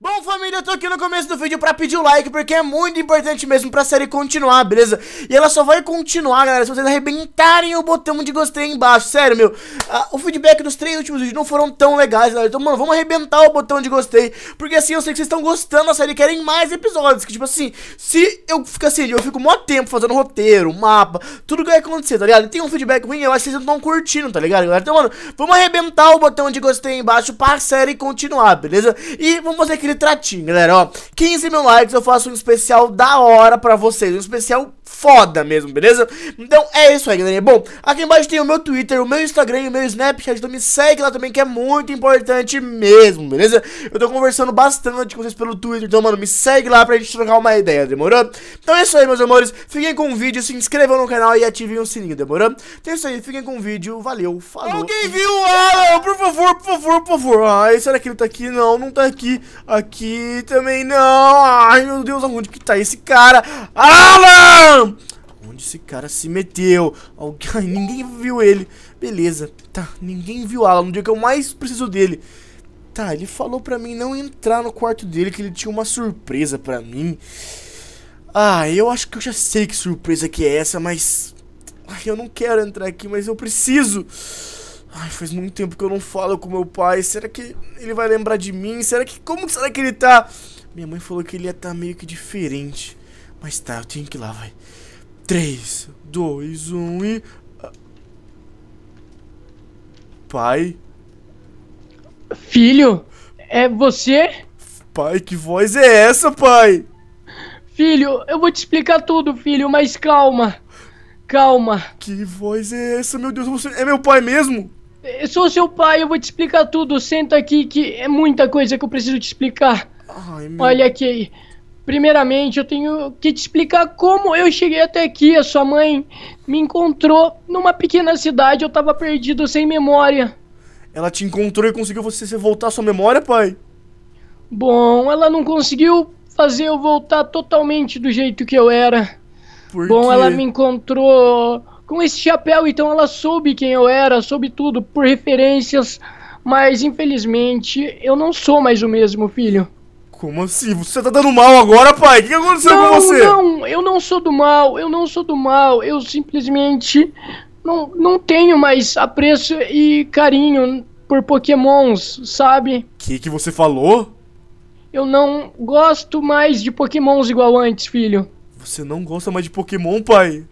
Bom, família, eu tô aqui no começo do vídeo pra pedir o like, porque é muito importante mesmo pra série continuar, beleza? E ela só vai continuar, galera, se vocês arrebentarem o botão de gostei aí embaixo, sério, meu. Ah, o feedback dos três últimos vídeos não foram tão legais, galera, então, mano, vamos arrebentar o botão de gostei, porque assim, eu sei que vocês estão gostando da série e querem mais episódios, que tipo assim, se eu ficar assim, eu fico mó tempo fazendo roteiro, mapa, tudo que vai acontecer, tá ligado? E tem um feedback ruim, eu acho que vocês não estão curtindo, tá ligado, galera? Então, mano, vamos arrebentar o botão de gostei aí embaixo pra série continuar, beleza? E vamos fazer aqui aquele tratinho, galera, ó. 15 mil likes, eu faço um especial da hora pra vocês. Um especial foda mesmo, beleza? Então é isso aí, galerinha. Bom, aqui embaixo tem o meu Twitter, o meu Instagram e o meu Snapchat. Então me segue lá também, que é muito importante mesmo, beleza? Eu tô conversando bastante com vocês pelo Twitter, então, mano, me segue lá pra gente trocar uma ideia, demorou? Então é isso aí, meus amores. Fiquem com o vídeo, se inscrevam no canal e ativem o sininho, demorou? Então é isso aí, fiquem com o vídeo, valeu, falou. Alguém viu? Ah, por favor, por favor, por favor. Ah, será que ele tá aqui? Não, não tá aqui. Ah, Aqui também não. Ai, meu Deus, aonde que tá esse cara? Alan! Onde esse cara se meteu? Alguém, ninguém viu ele. Beleza, tá, ninguém viu Alan no dia que eu mais preciso dele. Tá, ele falou pra mim não entrar no quarto dele, que ele tinha uma surpresa pra mim. Ah, eu acho que eu já sei que surpresa que é essa, mas... Ai, eu não quero entrar aqui, mas eu preciso... Ai, faz muito tempo que eu não falo com meu pai. Será que ele vai lembrar de mim? Será que. Como será que ele tá? Minha mãe falou que ele ia estar tá meio que diferente. Mas tá, eu tenho que ir lá, vai. 3, 2, 1 e. Ah. Pai? Filho? É você? Pai, que voz é essa, pai? Filho, eu vou te explicar tudo, filho, mas calma. Calma. Que voz é essa, meu Deus? Você é meu pai mesmo? Eu eh, sou seu pai, eu vou te explicar tudo. Senta aqui que é muita coisa que eu preciso te explicar. Ai, meu... Olha aqui. Primeiramente, eu tenho que te explicar como eu cheguei até aqui. A sua mãe me encontrou numa pequena cidade, eu tava perdido sem memória. Ela te encontrou e conseguiu você voltar sua memória, pai? Bom, ela não conseguiu fazer eu voltar totalmente do jeito que eu era. Por Bom, quê? ela me encontrou com esse chapéu, então ela soube quem eu era, soube tudo, por referências, mas infelizmente eu não sou mais o mesmo, filho. Como assim? Você tá dando mal agora, pai? O que aconteceu não, com você? Não, eu não sou do mal, eu não sou do mal, eu simplesmente não, não tenho mais apreço e carinho por pokémons, sabe? Que que você falou? Eu não gosto mais de pokémons igual antes, filho. Você não gosta mais de pokémon, pai?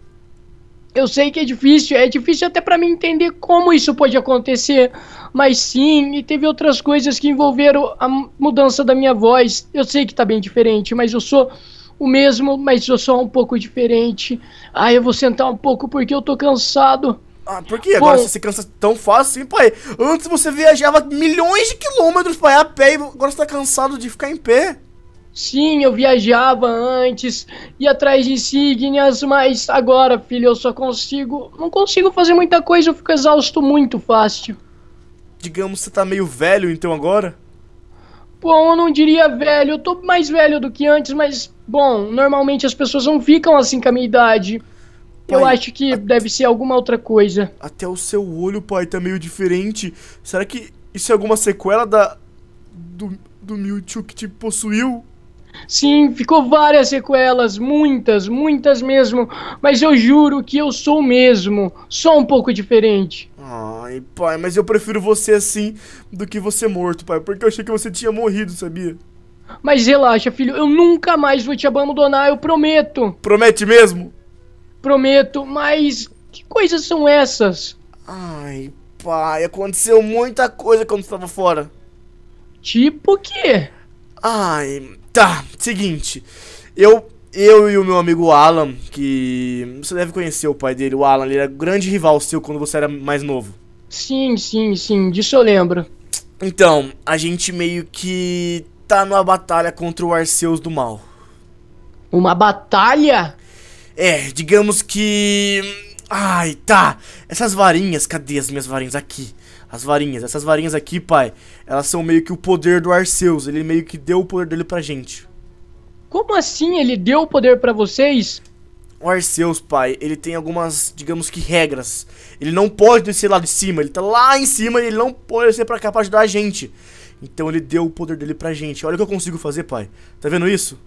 Eu sei que é difícil, é difícil até para mim entender como isso pode acontecer, mas sim, e teve outras coisas que envolveram a mudança da minha voz. Eu sei que tá bem diferente, mas eu sou o mesmo, mas eu sou um pouco diferente. Ah, eu vou sentar um pouco porque eu tô cansado. Ah, por que agora você se cansa tão fácil assim, pai? Antes você viajava milhões de quilômetros pra ir a pé e agora você tá cansado de ficar em pé. Sim, eu viajava antes, ia atrás de insígnias, mas agora, filho, eu só consigo. Não consigo fazer muita coisa, eu fico exausto muito fácil. Digamos, você tá meio velho então agora? Bom, eu não diria velho, eu tô mais velho do que antes, mas, bom, normalmente as pessoas não ficam assim com a minha idade. Pai, eu acho que a... deve ser alguma outra coisa. Até o seu olho, pai, tá meio diferente. Será que isso é alguma sequela da. do, do Mewtwo que te possuiu? Sim, ficou várias sequelas, muitas, muitas mesmo, mas eu juro que eu sou mesmo, só um pouco diferente. Ai, pai, mas eu prefiro você assim do que você morto, pai, porque eu achei que você tinha morrido, sabia? Mas relaxa, filho, eu nunca mais vou te abandonar, eu prometo. Promete mesmo? Prometo, mas que coisas são essas? Ai, pai, aconteceu muita coisa quando estava fora. Tipo o quê? Ai, Tá, seguinte. Eu eu e o meu amigo Alan, que você deve conhecer o pai dele, o Alan, ele era grande rival seu quando você era mais novo. Sim, sim, sim, disso eu lembro. Então, a gente meio que tá numa batalha contra o Arceus do Mal. Uma batalha? É, digamos que. Ai, tá. Essas varinhas, cadê as minhas varinhas aqui? As varinhas. Essas varinhas aqui, pai, elas são meio que o poder do Arceus. Ele meio que deu o poder dele pra gente. Como assim ele deu o poder para vocês? O Arceus, pai, ele tem algumas, digamos que, regras. Ele não pode descer lá de cima, ele tá lá em cima e ele não pode descer pra cá pra ajudar a gente. Então ele deu o poder dele pra gente. Olha o que eu consigo fazer, pai. Tá vendo isso?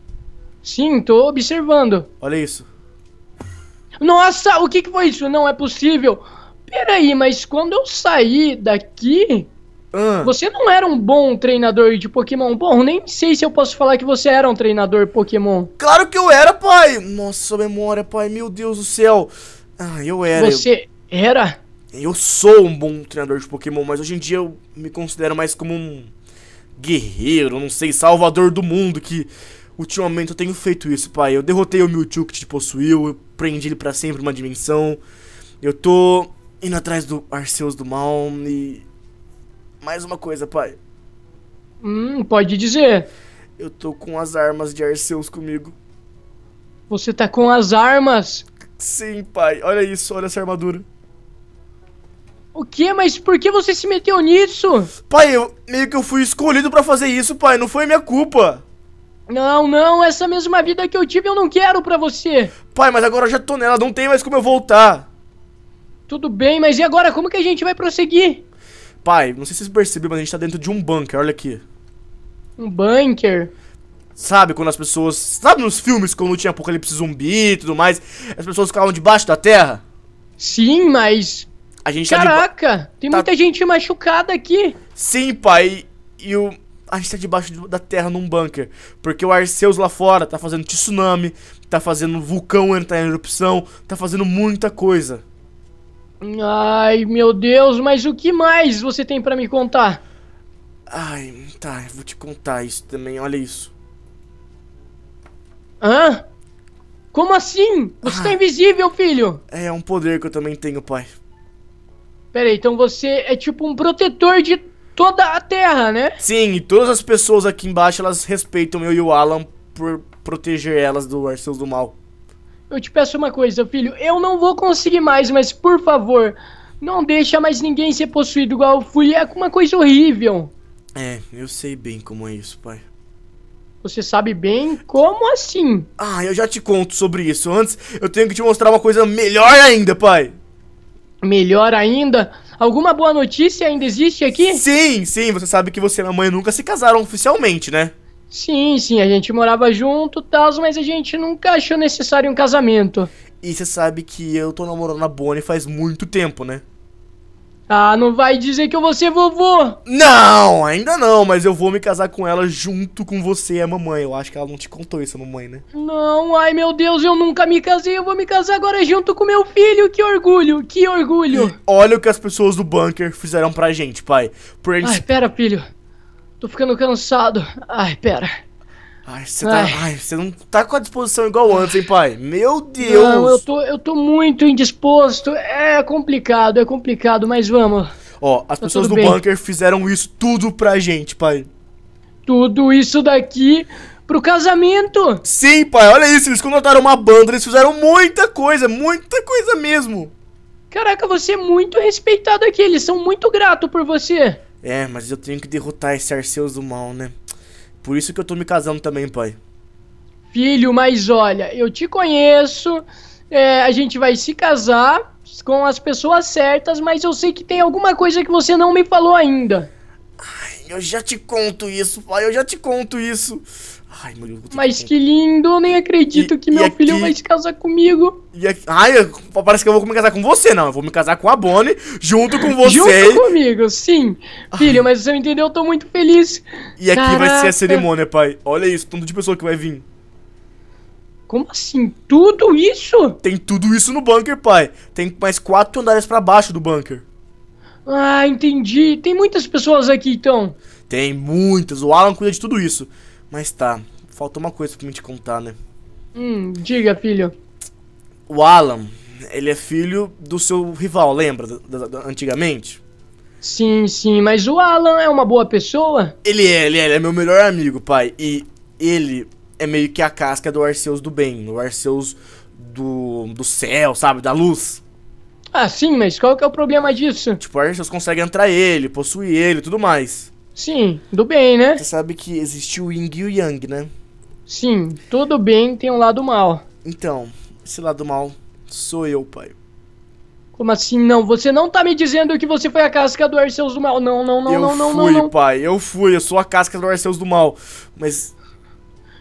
Sim, tô observando. Olha isso. Nossa, o que, que foi isso? Não é possível. Peraí, mas quando eu saí daqui, ah. você não era um bom treinador de Pokémon. Bom, nem sei se eu posso falar que você era um treinador Pokémon. Claro que eu era, pai! Nossa memória, pai, meu Deus do céu. Ah, eu era. Você eu... era? Eu sou um bom treinador de Pokémon, mas hoje em dia eu me considero mais como um guerreiro, não sei, salvador do mundo que ultimamente eu tenho feito isso, pai. Eu derrotei o Mewtwo que te possuiu, eu prendi ele para sempre numa dimensão. Eu tô indo atrás do Arceus do Mal e. Mais uma coisa, pai. Hum, pode dizer. Eu tô com as armas de Arceus comigo. Você tá com as armas? Sim, pai. Olha isso, olha essa armadura. O quê? Mas por que você se meteu nisso? Pai, eu meio que eu fui escolhido para fazer isso, pai. Não foi minha culpa. Não, não, essa mesma vida que eu tive eu não quero pra você. Pai, mas agora eu já tô nela, não tem mais como eu voltar. Tudo bem, mas e agora? Como que a gente vai prosseguir? Pai, não sei se você percebeu, mas a gente tá dentro de um bunker, olha aqui. Um bunker? Sabe quando as pessoas. Sabe nos filmes quando tinha apocalipse zumbi e tudo mais? As pessoas ficavam debaixo da terra? Sim, mas. A gente tá Caraca, tá tem tá... muita gente machucada aqui. Sim, pai. E o. A gente tá debaixo da terra num bunker. Porque o Arceus lá fora tá fazendo tsunami, tá fazendo vulcão entrar em erupção, tá fazendo muita coisa. Ai, meu Deus, mas o que mais você tem para me contar? Ai, tá, eu vou te contar isso também, olha isso. Hã? Como assim? Você tá ah, tá invisível, filho! É, é, um poder que eu também tenho, pai. Peraí, então você é tipo um protetor de toda a Terra, né? Sim, e todas as pessoas aqui embaixo, elas respeitam eu e o Alan por proteger elas do Arceus do Mal eu te peço uma coisa, filho. Eu não vou conseguir mais, mas por favor, não deixa mais ninguém ser possuído igual eu fui. É uma coisa horrível. É, eu sei bem como é isso, pai. Você sabe bem como assim? Ah, eu já te conto sobre isso. Antes, eu tenho que te mostrar uma coisa melhor ainda, pai. Melhor ainda? Alguma boa notícia ainda existe aqui? Sim, sim. Você sabe que você e a mãe nunca se casaram oficialmente, né? Sim, sim, a gente morava junto, tal, mas a gente nunca achou necessário um casamento. E você sabe que eu tô namorando a Bonnie faz muito tempo, né? Ah, não vai dizer que eu vou ser vovô! Não, ainda não, mas eu vou me casar com ela junto com você e a mamãe. Eu acho que ela não te contou isso, a mamãe, né? Não, ai meu Deus, eu nunca me casei, eu vou me casar agora junto com meu filho, que orgulho, que orgulho! E olha o que as pessoas do bunker fizeram pra gente, pai. Por eles... Ai, pera, filho. Tô ficando cansado. Ai, pera. Ai, você tá, não tá com a disposição igual antes, hein, pai? Meu Deus! Não, eu tô, eu tô muito indisposto. É complicado, é complicado, mas vamos. Ó, as tá pessoas do bem. bunker fizeram isso tudo pra gente, pai. Tudo isso daqui pro casamento. Sim, pai, olha isso. Eles contrataram uma banda, eles fizeram muita coisa, muita coisa mesmo. Caraca, você é muito respeitado aqui. Eles são muito gratos por você. É, mas eu tenho que derrotar esse Arceus do mal, né? Por isso que eu tô me casando também, pai. Filho, mas olha, eu te conheço, é, a gente vai se casar com as pessoas certas, mas eu sei que tem alguma coisa que você não me falou ainda. Ai, eu já te conto isso, pai, eu já te conto isso. Ai, Murilo. Mas que lindo, nem acredito e, que meu aqui... filho vai se casar comigo. E aqui... Ai, parece que eu vou me casar com você, não. Eu vou me casar com a Bonnie, junto com você. junto comigo, sim. Filho, Ai. mas você entendeu, eu tô muito feliz. E aqui Caraca. vai ser a cerimônia, pai. Olha isso, tanto de pessoa que vai vir. Como assim? Tudo isso? Tem tudo isso no bunker, pai. Tem mais quatro andares para baixo do bunker. Ah, entendi. Tem muitas pessoas aqui, então. Tem muitas. O Alan cuida de tudo isso. Mas tá, faltou uma coisa pra mim te contar, né? Hum, diga, filho. O Alan, ele é filho do seu rival, lembra? Da, da, antigamente? Sim, sim, mas o Alan é uma boa pessoa? Ele é, ele é, ele é meu melhor amigo, pai. E ele é meio que a casca do Arceus do bem, o Arceus do, do céu, sabe? Da luz. Ah, sim, mas qual que é o problema disso? Tipo, o Arceus consegue entrar ele, possuir ele tudo mais. Sim, do bem, né? Você sabe que existe o Ying e o Yang, né? Sim, tudo bem tem um lado mal. Então, esse lado mal sou eu, pai. Como assim não? Você não tá me dizendo que você foi a casca do Arceus do Mal. Não, não, não, eu não, não, fui, não, não. Eu fui, pai. Eu fui. Eu sou a casca do Arceus do Mal. Mas...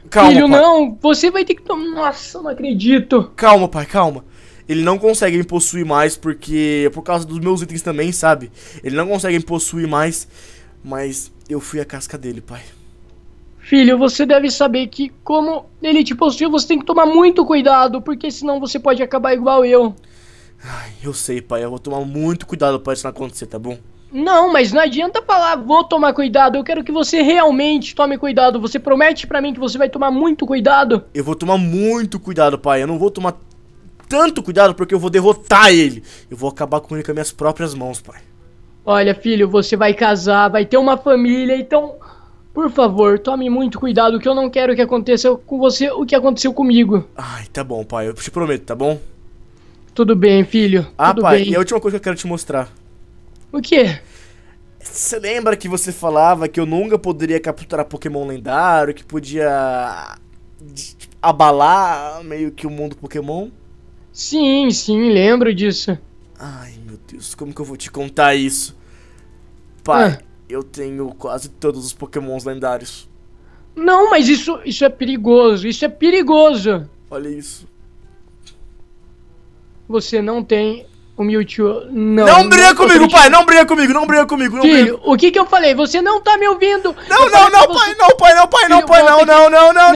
Calma, Filho, pai. não. Você vai ter que tomar... Nossa, não acredito. Calma, pai, calma. Ele não consegue me possuir mais porque... Por causa dos meus itens também, sabe? Ele não consegue me possuir mais... Mas eu fui a casca dele, pai. Filho, você deve saber que, como ele te possuiu, você tem que tomar muito cuidado, porque senão você pode acabar igual eu. Ai, eu sei, pai. Eu vou tomar muito cuidado pra isso não acontecer, tá bom? Não, mas não adianta falar, vou tomar cuidado. Eu quero que você realmente tome cuidado. Você promete para mim que você vai tomar muito cuidado? Eu vou tomar muito cuidado, pai. Eu não vou tomar tanto cuidado porque eu vou derrotar ele. Eu vou acabar com ele com as minhas próprias mãos, pai. Olha, filho, você vai casar, vai ter uma família, então, por favor, tome muito cuidado, que eu não quero que aconteça com você o que aconteceu comigo. Ai, tá bom, pai, eu te prometo, tá bom? Tudo bem, filho. Ah, Tudo pai, bem. e a última coisa que eu quero te mostrar. O quê? Você lembra que você falava que eu nunca poderia capturar Pokémon lendário, que podia abalar meio que o mundo Pokémon? Sim, sim, lembro disso. Ai, meu Deus, como que eu vou te contar isso? Pai, é. eu tenho quase todos os pokémons lendários. Não, mas isso, isso é perigoso, isso é perigoso. Olha isso. Você não tem o Mewtwo. Não, não briga não comigo, pai, não briga comigo, não briga comigo. Não Filho, briga. o que que eu falei? Você não tá me ouvindo. Não, não, não, pai, não, pai, não, pai, Filho, não, pai, não, não, não, não.